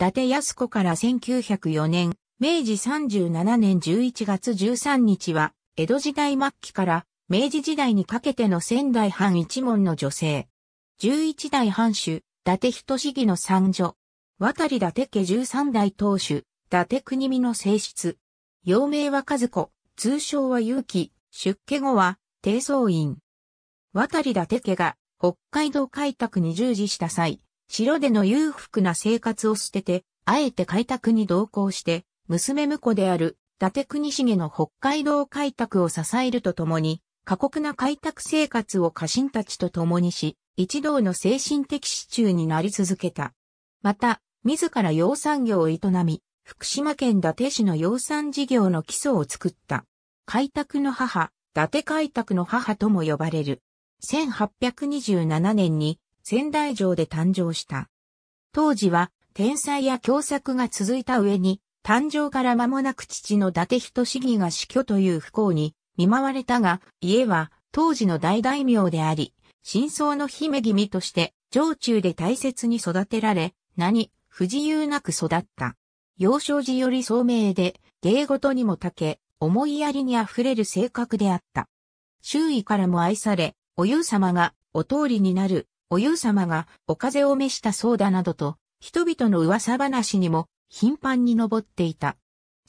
達康子から1904年、明治37年11月13日は、江戸時代末期から明治時代にかけての仙台藩一門の女性。11代藩主、伊達人市議の三女。渡り伊達家13代当主、伊達国見の正室。幼名は和子、通称は勇気、出家後は、低層院。渡り伊達家が北海道開拓に従事した際、城での裕福な生活を捨てて、あえて開拓に同行して、娘婿である伊達国重の北海道開拓を支えるとともに、過酷な開拓生活を家臣たちと共にし、一同の精神的支柱になり続けた。また、自ら養蚕業を営み、福島県伊達市の養蚕事業の基礎を作った。開拓の母、伊達開拓の母とも呼ばれる。1827年に仙台城で誕生した。当時は天才や凶作が続いた上に、誕生から間もなく父の伊達人志義が死去という不幸に見舞われたが、家は当時の大大名であり、真相の姫君として城中で大切に育てられ、何、不自由なく育った。幼少時より聡明で、芸事にもたけ、思いやりに溢れる性格であった。周囲からも愛され、おう様がお通りになるお湯様がお風を召したそうだなどと、人々の噂話にも頻繁に上っていた。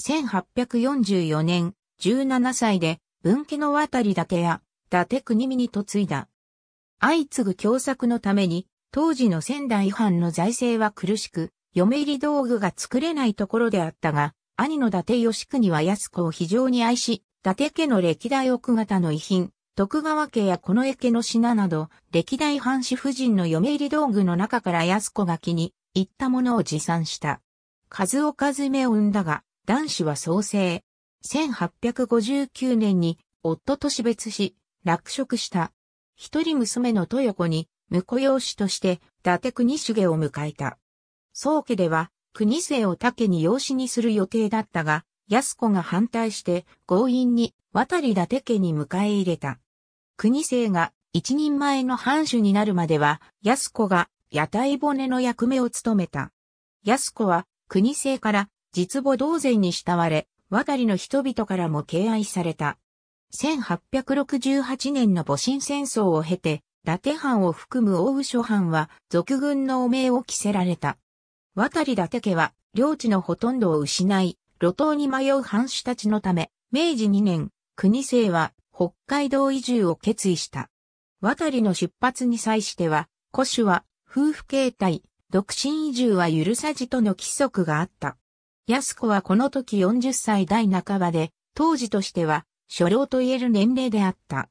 1844年、17歳で、文家の渡り達や、伊達国見に嫁いだ。相次ぐ共作のために、当時の仙台藩の財政は苦しく、嫁入り道具が作れないところであったが、兄の伊達義国は安子を非常に愛し、伊達家の歴代奥方の遺品、徳川家やこの家の品など、歴代藩士夫人の嫁入り道具の中から安子が気に入ったものを持参した。数を数目を生んだが、男子は創生。1859年に夫と死別し、落職した。一人娘の豊子に、婿養子として、伊達国重を迎えた。宗家では、国勢を竹に養子にする予定だったが、安子が反対して、強引に、渡り伊達家に迎え入れた。国政が一人前の藩主になるまでは、安子が屋台骨の役目を務めた。安子は国政から実母同然に慕われ、渡りの人々からも敬愛された。1868年の戊辰戦争を経て、伊達藩を含む大諸藩は、俗軍の汚名を着せられた。渡り伊達家は、領地のほとんどを失い、路頭に迷う藩主たちのため、明治2年、国政は北海道移住を決意した。渡りの出発に際しては、古種は、夫婦形態、独身移住は許さじとの規則があった。安子はこの時40歳代半ばで、当時としては、初老と言える年齢であった。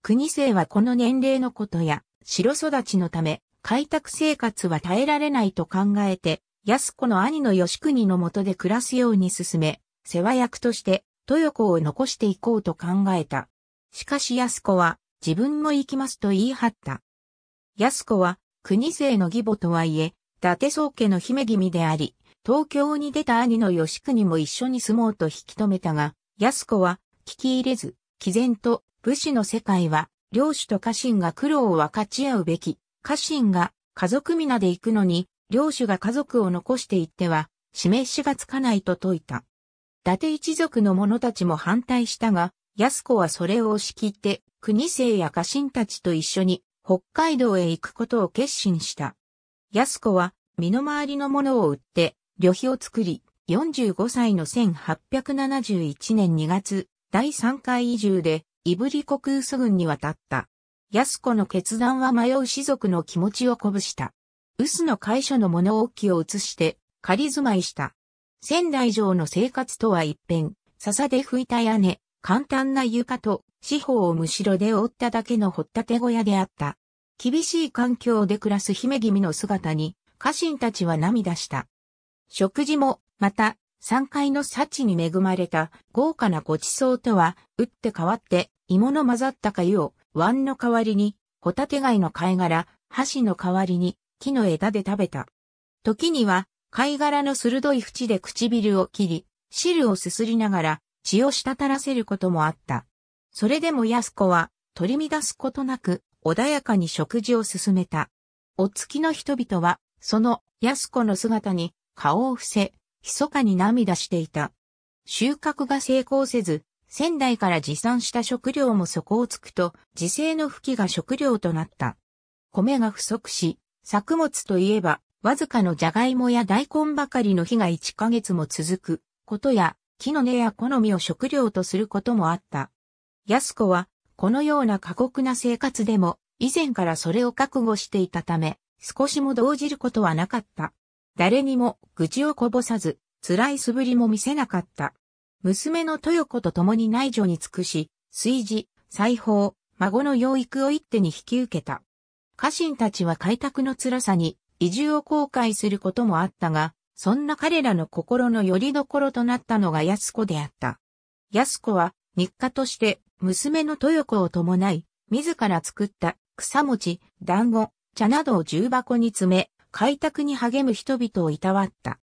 国生はこの年齢のことや、城育ちのため、開拓生活は耐えられないと考えて、安子の兄の吉国のもとで暮らすように進め、世話役として、豊子を残していこうと考えた。しかし安子は、自分も行きますと言い張った。安子は、国勢の義母とはいえ、伊達宗家の姫君であり、東京に出た兄の吉国も一緒に住もうと引き止めたが、安子は、聞き入れず、毅然と、武士の世界は、領主と家臣が苦労を分かち合うべき、家臣が家族皆で行くのに、領主が家族を残していっては、示しがつかないと説いた。伊達一族の者たちも反対したが、安子はそれを押し切って、国政や家臣たちと一緒に北海道へ行くことを決心した。安子は身の回りのものを売って、旅費を作り、45歳の1871年2月、第3回移住で、イブリコウス軍に渡った。安子の決断は迷う士族の気持ちを鼓舞した。臼の会所の物置を移して、仮住まいした。仙台城の生活とは一変、笹で拭いた屋根、簡単な床と四方をむしろで覆っただけの掘ったて小屋であった。厳しい環境で暮らす姫君の姿に家臣たちは涙した。食事も、また、三階の幸に恵まれた豪華なごちそうとは、打って変わって芋の混ざった粥を、椀の代わりに、ホタテ貝の貝殻、箸の代わりに、木の枝で食べた。時には、貝殻の鋭い縁で唇を切り、汁をすすりながら、血を滴らせることもあった。それでも安子は取り乱すことなく穏やかに食事を進めた。お月の人々はその安子の姿に顔を伏せ、密かに涙していた。収穫が成功せず、仙台から持参した食料も底をつくと、自生の吹きが食料となった。米が不足し、作物といえば、わずかのジャガイモや大根ばかりの日が1ヶ月も続くことや、木の根や好みを食料とすることもあった。安子は、このような過酷な生活でも、以前からそれを覚悟していたため、少しも動じることはなかった。誰にも愚痴をこぼさず、辛い素振りも見せなかった。娘の豊子と共に内助に尽くし、炊事、裁縫、孫の養育を一手に引き受けた。家臣たちは開拓の辛さに移住を後悔することもあったが、そんな彼らの心の拠り所となったのが安子であった。安子は日課として娘の豊子を伴い、自ら作った草餅、団子、茶などを重箱に詰め、開拓に励む人々をいたわった。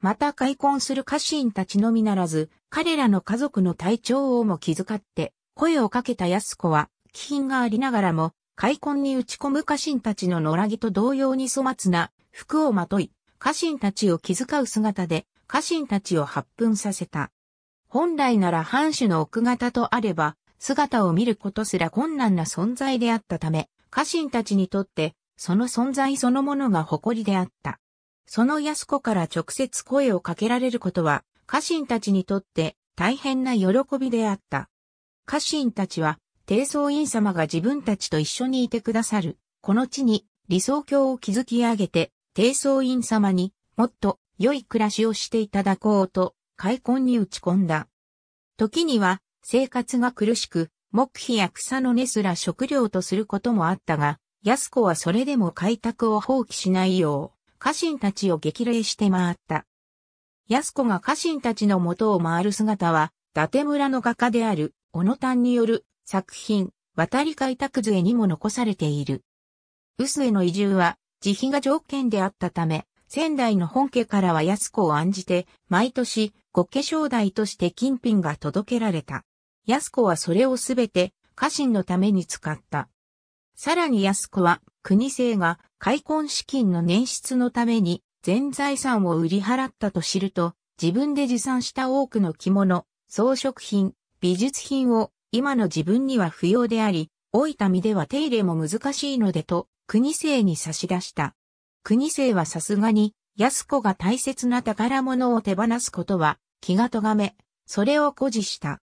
また開墾する家臣たちのみならず、彼らの家族の体調をも気遣って、声をかけた安子は、気品がありながらも、開墾に打ち込む家臣たちの野良着と同様に粗末な服をまとい、家臣たちを気遣う姿で家臣たちを発奮させた。本来なら藩主の奥方とあれば、姿を見ることすら困難な存在であったため、家臣たちにとってその存在そのものが誇りであった。その安子から直接声をかけられることは、家臣たちにとって大変な喜びであった。家臣たちは、低層院様が自分たちと一緒にいてくださる、この地に理想郷を築き上げて、低層院様にもっと良い暮らしをしていただこうと、開墾に打ち込んだ。時には、生活が苦しく、木皮や草の根すら食料とすることもあったが、安子はそれでも開拓を放棄しないよう、家臣たちを激励して回った。安子が家臣たちの元を回る姿は、伊達村の画家である、小野丹による作品、渡り開拓図絵にも残されている。臼への移住は、自費が条件であったため、仙台の本家からは安子を案じて、毎年、ご化粧代として金品が届けられた。安子はそれをすべて、家臣のために使った。さらに安子は、国政が、開墾資金の捻出のために、全財産を売り払ったと知ると、自分で持参した多くの着物、装飾品、美術品を、今の自分には不要であり、老いた身では手入れも難しいのでと、国政に差し出した。国政はさすがに、安子が大切な宝物を手放すことは気がとがめ、それを誇示した。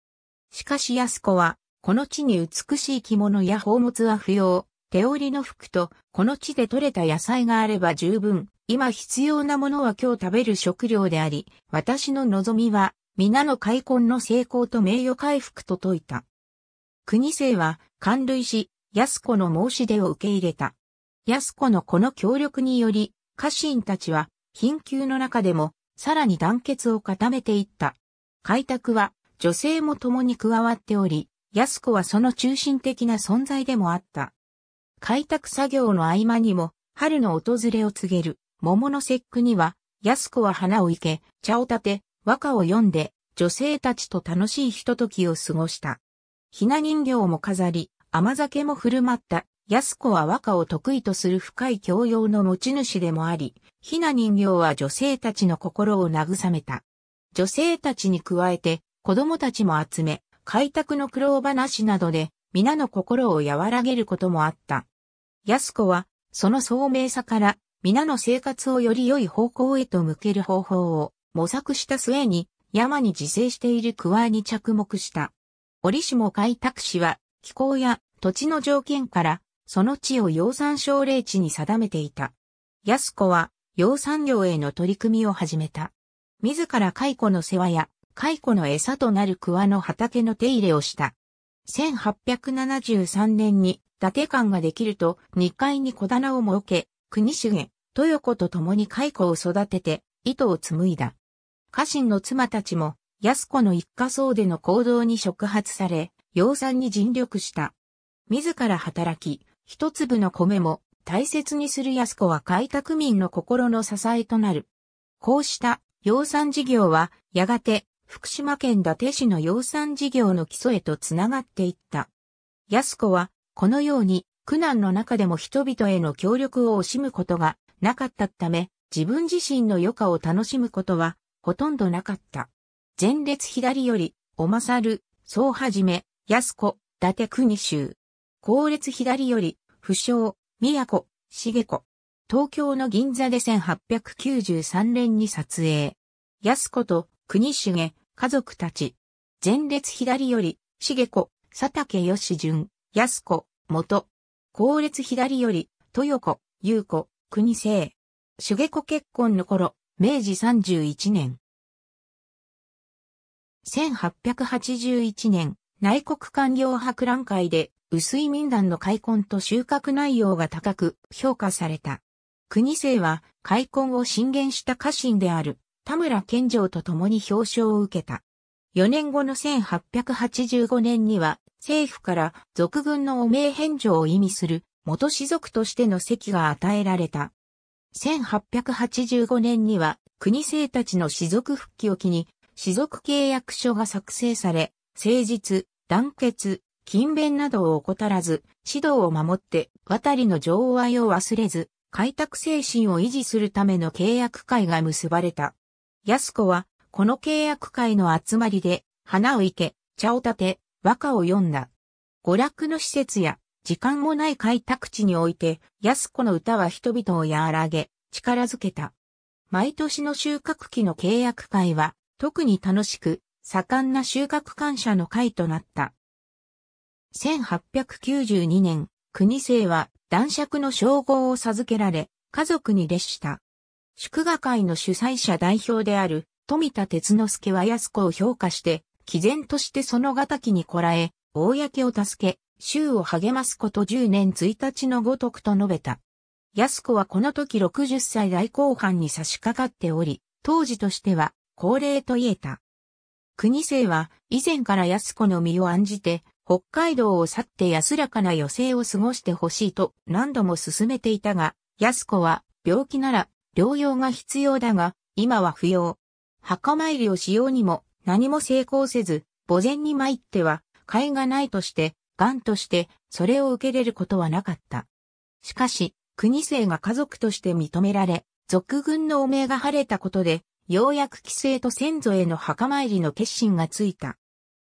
しかし安子は、この地に美しい着物や宝物は不要、手織りの服と、この地で採れた野菜があれば十分、今必要なものは今日食べる食料であり、私の望みは、皆の開墾の成功と名誉回復と説いた。国政は、感類し、安子の申し出を受け入れた。安子のこの協力により、家臣たちは貧窮の中でもさらに団結を固めていった。開拓は女性も共に加わっており、安子はその中心的な存在でもあった。開拓作業の合間にも春の訪れを告げる桃の節句には、安子は花を生け、茶を立て、和歌を読んで、女性たちと楽しいひとときを過ごした。ひな人形も飾り、甘酒も振る舞った安子は和歌を得意とする深い教養の持ち主でもあり、ひな人形は女性たちの心を慰めた。女性たちに加えて、子供たちも集め、開拓の苦労話などで、皆の心を和らげることもあった。安子は、その聡明さから、皆の生活をより良い方向へと向ける方法を模索した末に、山に自生しているクワに着目した。折しも開拓士は、気候や土地の条件から、その地を養蚕奨励地に定めていた。安子は、養蚕業への取り組みを始めた。自ら蚕の世話や、蚕の餌となる桑の畑の手入れをした。1873年に、伊達館ができると、2階に小棚を設け、国重、豊子と共に蚕を育てて、糸を紡いだ。家臣の妻たちも、安子の一家層での行動に触発され、養蚕に尽力した。自ら働き、一粒の米も大切にする安子は開拓民の心の支えとなる。こうした養蚕事業はやがて福島県伊達市の養蚕事業の基礎へとつながっていった。安子はこのように苦難の中でも人々への協力を惜しむことがなかったため自分自身の余暇を楽しむことはほとんどなかった。前列左より、おまさる、そうはじめ、安子、伊達国衆。後列左より、不詳、宮古、茂子。東京の銀座で1893年に撮影。安子と国重、家族たち。前列左より、茂子、佐竹義順、安子、元。後列左より、豊子、優子、国生。茂子結婚の頃、明治31年。1881年、内国官業博覧会で薄い民団の開墾と収穫内容が高く評価された。国政は開墾を進言した家臣である田村健城と共に表彰を受けた。4年後の1885年には政府から俗軍の汚名返上を意味する元士族としての席が与えられた。1885年には国政たちの士族復帰を機に士族契約書が作成され、誠実、団結、勤勉などを怠らず、指導を守って、渡りの情愛を忘れず、開拓精神を維持するための契約会が結ばれた。安子は、この契約会の集まりで、花を生け、茶を立て、和歌を読んだ。娯楽の施設や、時間もない開拓地において、安子の歌は人々を和らげ、力づけた。毎年の収穫期の契約会は、特に楽しく、盛んな収穫感謝の会となった。1892年、国政は男爵の称号を授けられ、家族に列した。祝賀会の主催者代表である富田哲之助は安子を評価して、毅然としてその敵にこらえ、公を助け、衆を励ますこと10年1日のごとくと述べた。安子はこの時60歳代後半に差し掛かっており、当時としては高齢と言えた。国政は以前から安子の身を案じて、北海道を去って安らかな余生を過ごしてほしいと何度も勧めていたが、安子は病気なら療養が必要だが、今は不要。墓参りをしようにも何も成功せず、墓前に参っては、甲斐がないとして、癌としてそれを受けれることはなかった。しかし、国政が家族として認められ、俗軍の汚名が晴れたことで、ようやく帰省と先祖への墓参りの決心がついた。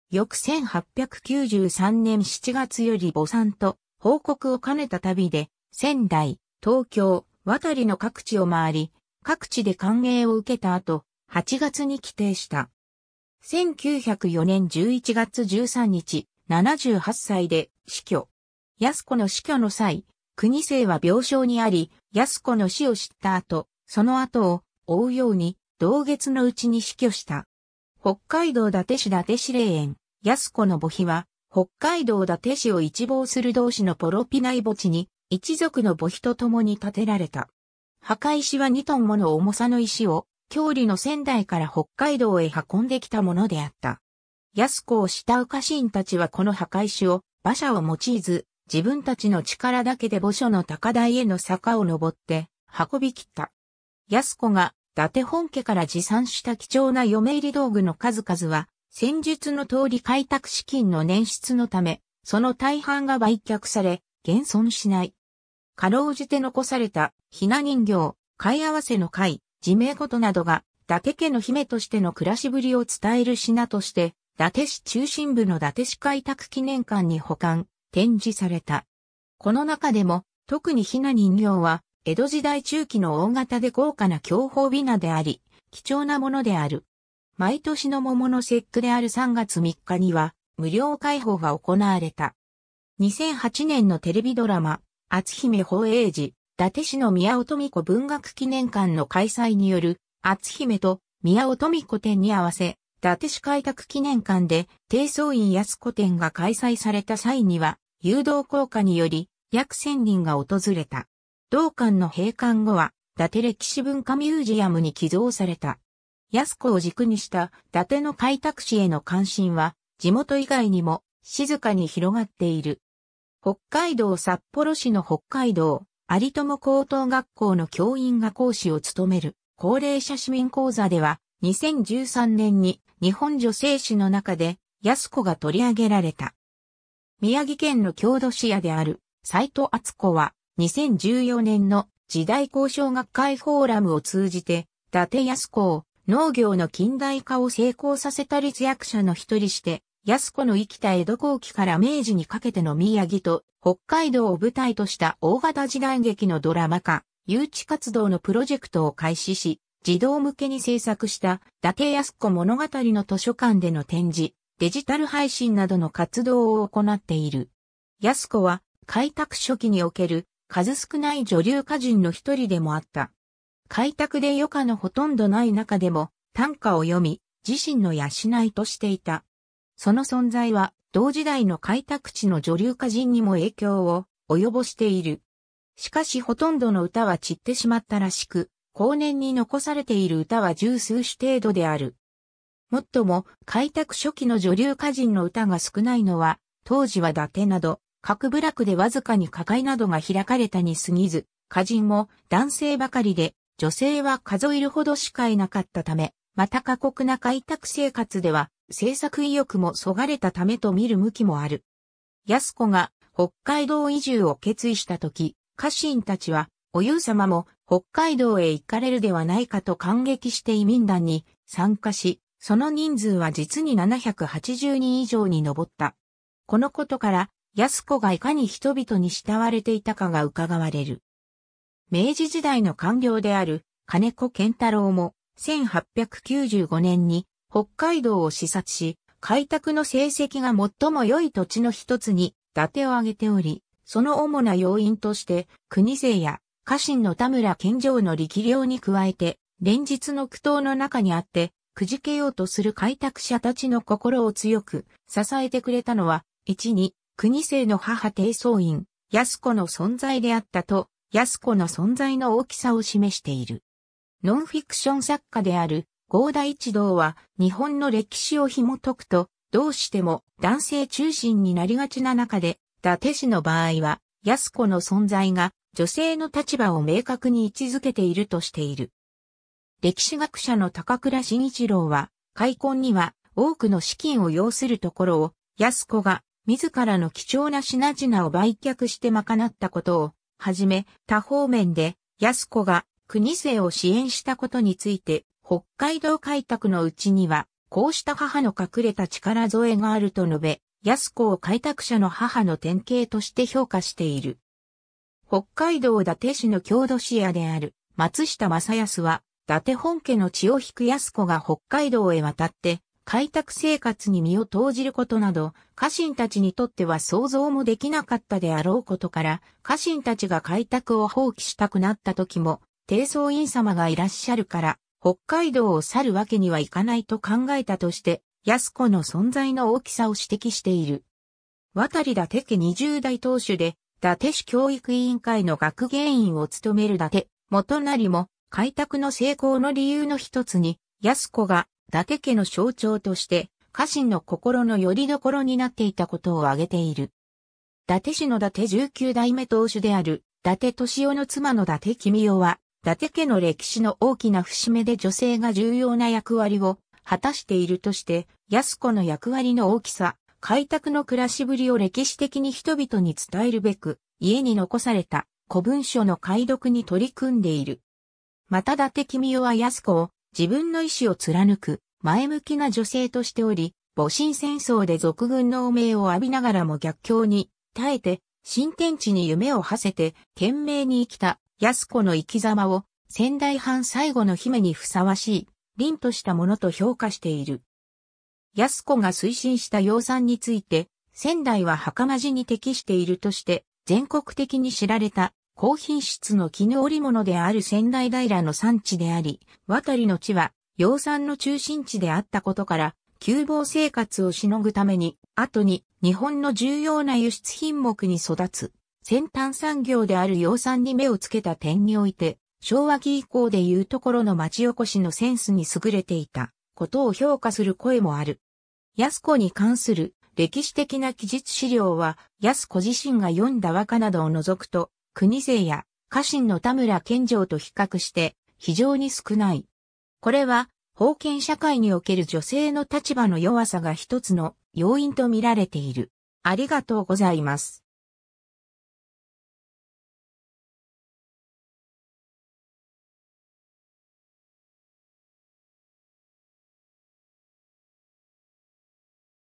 翌1893年7月より母産と報告を兼ねた旅で、仙台、東京、渡りの各地を回り、各地で歓迎を受けた後、8月に帰定した。1904年11月13日、78歳で死去。安子の死去の際、国政は病床にあり、安子の死を知った後、その後を追うように、同月のうちに死去した。北海道伊達市伊達市霊園、安子の墓碑は、北海道伊達市を一望する同士のポロピナイ墓地に、一族の墓碑と共に建てられた。墓石は2トンもの重さの石を、郷里の仙台から北海道へ運んできたものであった。安子を慕う家臣たちはこの墓石を馬車を用いず、自分たちの力だけで墓所の高台への坂を登って運び切った。安子が達本家から持参した貴重な嫁入り道具の数々は、戦術の通り開拓資金の捻出のため、その大半が売却され、現存しない。かろうじて残された、ひな人形、貝合わせの貝、地名ごとなどが、伊達家の姫としての暮らしぶりを伝える品として、伊達市中心部の伊達市開拓記念館に保管、展示された。この中でも、特にひな人形は、江戸時代中期の大型で豪華な競歩ビナであり、貴重なものである。毎年の桃の節句である3月3日には、無料開放が行われた。2008年のテレビドラマ、厚姫放映時、伊達市の宮尾富子文学記念館の開催による、厚姫と宮尾富子展に合わせ、伊達市開拓記念館で、低層院安子展が開催された際には、誘導効果により、約1000人が訪れた。同館の閉館後は、伊達歴史文化ミュージアムに寄贈された。安子を軸にした伊達の開拓史への関心は、地元以外にも静かに広がっている。北海道札幌市の北海道有友高等学校の教員が講師を務める高齢者市民講座では、2013年に日本女性史の中で安子が取り上げられた。宮城県の郷土史屋である斎藤敦子は2014年の時代交渉学会フォーラムを通じて、伊達安子を農業の近代化を成功させた立役者の一人して、安子の生きた江戸後期から明治にかけての宮城と北海道を舞台とした大型時代劇のドラマ化、誘致活動のプロジェクトを開始し、児童向けに制作した伊達安子物語の図書館での展示、デジタル配信などの活動を行っている。安子は開拓初期における数少ない女流歌人の一人でもあった。開拓で余暇のほとんどない中でも短歌を読み、自身の養いとしていた。その存在は同時代の開拓地の女流歌人にも影響を及ぼしている。しかしほとんどの歌は散ってしまったらしく、後年に残されている歌は十数種程度である。もっとも、開拓初期の女流歌人の歌が少ないのは、当時は伊達など、各部落でわずかに加会などが開かれたに過ぎず、歌人も男性ばかりで、女性は数えるほどしかいなかったため、また過酷な開拓生活では、政策意欲もそがれたためと見る向きもある。安子が北海道移住を決意した時、家臣たちは、おゆう様も北海道へ行かれるではないかと感激して移民団に参加し、その人数は実に780人以上に上った。このことから、安子がいかに人々に慕われていたかが伺われる。明治時代の官僚である金子健太郎も1895年に北海道を視察し、開拓の成績が最も良い土地の一つに伊達を挙げており、その主な要因として国勢や家臣の田村健城の力量に加えて、連日の苦闘の中にあって、くじけようとする開拓者たちの心を強く支えてくれたのは、一に国政の母低層院、安子の存在であったと、安子の存在の大きさを示している。ノンフィクション作家である、合田一同は、日本の歴史を紐解くと、どうしても男性中心になりがちな中で、伊達氏の場合は、安子の存在が女性の立場を明確に位置づけているとしている。歴史学者の高倉慎一郎は、開墾には多くの資金を要するところを、安子が自らの貴重な品々を売却して賄ったことを、はじめ、他方面で、安子が国政を支援したことについて、北海道開拓のうちには、こうした母の隠れた力添えがあると述べ、安子を開拓者の母の典型として評価している。北海道伊達市の郷土市屋である松下正康は、伊達本家の血を引く安子が北海道へ渡って、開拓生活に身を投じることなど、家臣たちにとっては想像もできなかったであろうことから、家臣たちが開拓を放棄したくなった時も、低層院様がいらっしゃるから、北海道を去るわけにはいかないと考えたとして、安子の存在の大きさを指摘している。渡り伊達家20代当主で、伊達市教育委員会の学芸員を務める伊達、元成も、開拓の成功の理由の一つに、安子が達家の象徴として、家臣の心の拠り所になっていたことを挙げている。伊達氏の伊達19代目当主である、伊達敏夫の妻の伊達君夫は、伊達家の歴史の大きな節目で女性が重要な役割を果たしているとして、安子の役割の大きさ、開拓の暮らしぶりを歴史的に人々に伝えるべく、家に残された古文書の解読に取り組んでいる。また伊達君夫は安子を自分の意志を貫く、前向きな女性としており、戊辰戦争で俗軍の汚名を浴びながらも逆境に耐えて、新天地に夢を馳せて、懸命に生きた安子の生き様を、仙台藩最後の姫にふさわしい、凛としたものと評価している。安子が推進した養蚕について、仙台は袴地に適しているとして、全国的に知られた高品質の絹織物である仙台平の産地であり、渡りの地は、養蚕の中心地であったことから、窮乏生活をしのぐために、後に日本の重要な輸出品目に育つ、先端産業である養蚕に目をつけた点において、昭和期以降でいうところの町おこしのセンスに優れていたことを評価する声もある。安子に関する歴史的な記述資料は安子自身が読んだ和歌などを除くと国勢や家臣の田村健城と比較して非常に少ない。これは、封建社会における女性の立場の弱さが一つの要因と見られている。ありがとうございます。